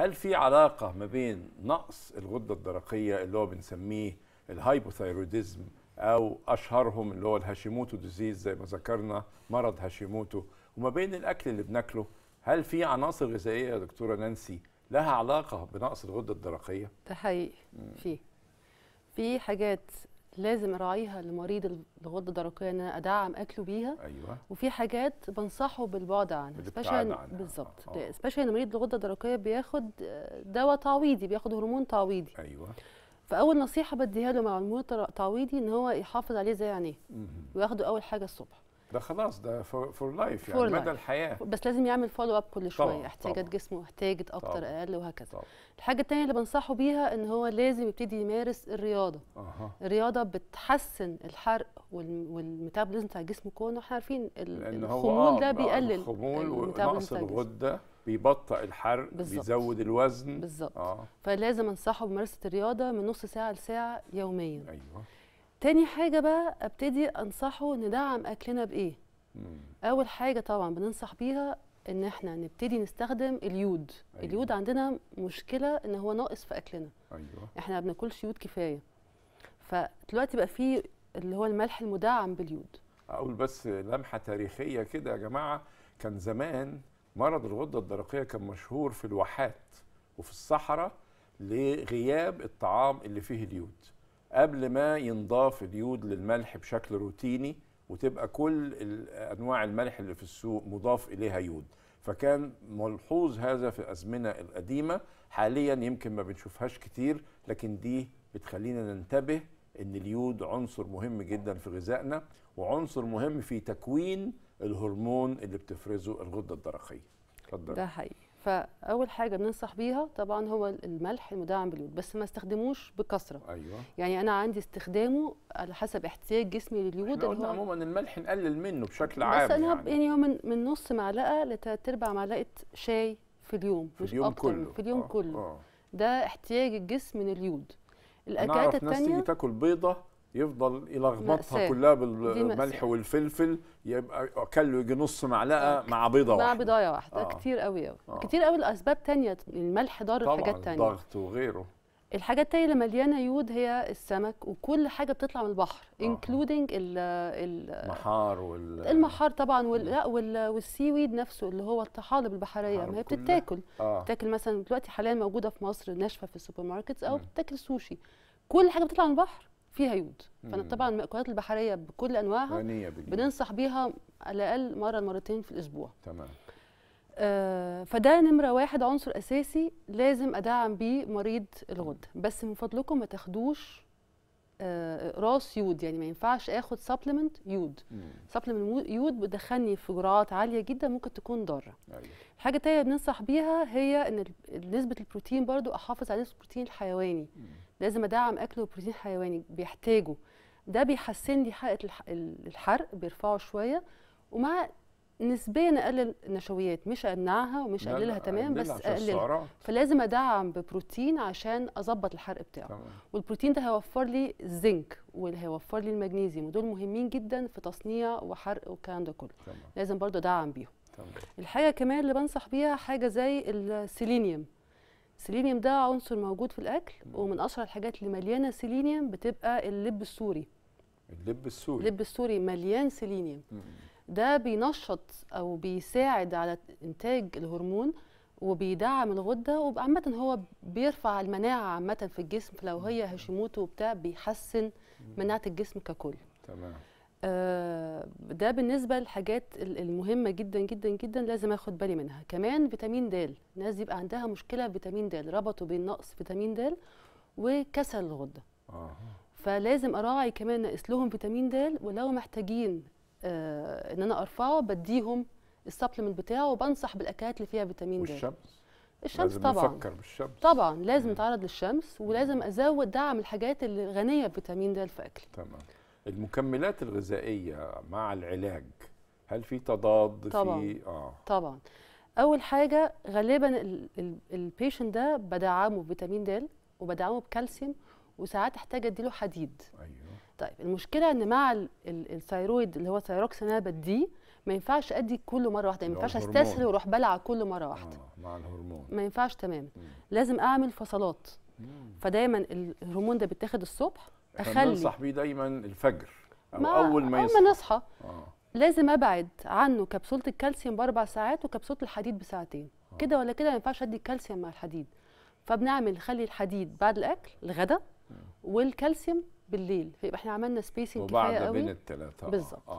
هل في علاقه ما بين نقص الغده الدرقيه اللي هو بنسميه الهايبوثايروديزم او اشهرهم اللي هو الهاشيموتو ديزيز زي ما ذكرنا مرض هاشيموتو وما بين الاكل اللي بناكله هل في عناصر غذائيه يا دكتوره نانسي لها علاقه بنقص الغده الدرقيه ده حقيقي في في حاجات لازم اراعيها لمريض الغده الدرقيه ان انا ادعم اكله بيها ايوه وفي حاجات بنصحه بالبعد عنها سبيشال بالظبط سبيشال آه، آه. ان مريض الغده الدرقيه بياخد آه، دواء تعويضي بياخد هرمون تعويضي ايوه فاول نصيحه بديها له مع هرمون تعويضي ان هو يحافظ عليه زي عينيه وياخده اول حاجه الصبح ده خلاص ده فور لايف يعني for مدى الحياه بس لازم يعمل فولو اب كل شويه احتياجات جسمه احتياجات اكتر طبعا. اقل وهكذا طبعا. الحاجه الثانيه اللي بنصحه بيها ان هو لازم يبتدي يمارس الرياضه أه. الرياضه بتحسن الحرق والميتابوليزم بتاع الجسم كله احنا عارفين الخمول ده آه، بيقلل الخمول ونقص الغده بيبطئ الحرق بالزبط. بيزود الوزن بالظبط آه. فلازم انصحه بممارسه الرياضه من نص ساعه لساعه يوميا ايوه تاني حاجه بقى ابتدي انصحه ندعم اكلنا بايه اول حاجه طبعا بننصح بيها ان احنا نبتدي نستخدم اليود أيوة. اليود عندنا مشكله ان هو ناقص في اكلنا أيوة. احنا ما بناكلش يود كفايه فدلوقتي بقى في اللي هو الملح المدعم باليود اقول بس لمحه تاريخيه كده يا جماعه كان زمان مرض الغده الدرقيه كان مشهور في الواحات وفي الصحراء لغياب الطعام اللي فيه اليود قبل ما ينضاف اليود للملح بشكل روتيني وتبقى كل انواع الملح اللي في السوق مضاف اليها يود فكان ملحوظ هذا في الازمنه القديمه حاليا يمكن ما بنشوفهاش كتير لكن دي بتخلينا ننتبه ان اليود عنصر مهم جدا في غذائنا وعنصر مهم في تكوين الهرمون اللي بتفرزه الغده الدرقيه اتفضل ده حقيقي فاول حاجه بننصح بيها طبعا هو الملح المدعم باليود بس ما استخدموش بكثره ايوه يعني انا عندي استخدامه على حسب احتياج جسمي لليود اللي هو عموما الملح نقلل منه بشكل عام بس انا يعني, يعني من من نص معلقه لثلاث ارباع معلقه شاي في اليوم في مش اليوم أكتر كله في اليوم آه. كله آه. ده احتياج الجسم لليود الاكلات الثانيه تاكل بيضه يفضل يلخبطها كلها بالملح والفلفل يبقى اكله يجي نص معلقه آه. مع بيضه واحده مع بيضايه واحده آه. كتير قوي قوي آه. كتير قوي لاسباب تانية الملح ضار الحاجات تانية ضغط وغيره الحاجات التانية اللي مليانة يود هي السمك وكل حاجة بتطلع من البحر انكلودنج آه. المحار وال المحار طبعا وال لا وال والسي ويد نفسه اللي هو الطحالب البحرية ما هي بتتاكل آه. بتاكل مثلا دلوقتي حاليا موجودة في مصر ناشفة في السوبر ماركتس او بتاكل سوشي كل حاجة بتطلع من البحر فيها يود فانا طبعا المأكولات البحريه بكل انواعها بننصح بيها على الاقل مره مرتين في الاسبوع تمام آه، فده نمره واحد عنصر اساسي لازم ادعم بيه مريض الغده بس من فضلكم ما تاخدوش اقراص آه، يود يعني ما ينفعش اخد سبلمنت يود سبلمنت يود بتدخلني في جرعات عاليه جدا ممكن تكون ضاره أيوة. حاجه تانية بننصح بيها هي ان نسبه البروتين برضو احافظ على نسبه البروتين الحيواني مم. لازم ادعم اكله بروتين حيواني بيحتاجه ده بيحسن لي حرقه الحرق بيرفعه شويه ومع نسبيا اقلل النشويات مش امنعها ومش اقللها تمام بس اقلل فلازم ادعم ببروتين عشان اظبط الحرق بتاعه طبعا. والبروتين ده هيوفر لي الزنك وهيوفر لي المغنيسيوم ودول مهمين جدا في تصنيع وحرق والكلام ده كله طبعا. لازم برضه ادعم بيهم الحاجه كمان اللي بنصح بيها حاجه زي السيلينيوم السيلينيوم ده عنصر موجود في الاكل ومن اشهر الحاجات اللي مليانه سيلينيوم بتبقى اللب السوري اللب السوري اللب السوري مليان سيلينيوم مم. ده بينشط او بيساعد على انتاج الهرمون وبيدعم الغده وعامه هو بيرفع المناعه عامه في الجسم فلو هي هشيموتو وبتاع بيحسن مناعه الجسم ككل تمام آه ده بالنسبه للحاجات المهمه جدا جدا جدا لازم اخد بالي منها كمان فيتامين د الناس دي بيبقى عندها مشكله فيتامين د ربطوا بين نقص فيتامين د وكسل الغده آه. فلازم اراعي كمان ناقص لهم فيتامين د ولو محتاجين آه، ان انا ارفعه بديهم السبلمنت بتاعه وبنصح بالاكلات اللي فيها فيتامين والشمس. د الشمس لازم طبعا نفكر بالشمس طبعا لازم اتعرض للشمس ولازم ازود دعم الحاجات اللي غنيه بفيتامين د في اكلي تمام المكملات الغذائيه مع العلاج هل في تضاد طبعا في اه طبعا اول حاجه غالبا البيشنت ده بدعمه بفيتامين د وبدعمه بكالسيوم وساعات احتاج اديله حديد ايوه طيب المشكله ان مع الثيرويد اللي هو ثيروكسينابا دي ما ينفعش ادي كله مره واحده ما ينفعش استسهل واروح بلع كله مره واحده آه مع الهرمون ما ينفعش تماما لازم اعمل فصلات مم. فدايما الهرمون ده بيتاخد الصبح اخلي بننصح بيه دايما الفجر او ما اول ما يصحى اول ما نصحى آه. لازم ابعد عنه كبسوله الكالسيوم باربع ساعات وكبسوله الحديد بساعتين آه. كده ولا كده ما ينفعش ادي الكالسيوم مع الحديد فبنعمل خلي الحديد بعد الاكل الغدا والكالسيوم بالليل فيبقى احنا عملنا سبيسنج كفايه قوي وبعد بين الثلاثه آه. بالظبط آه.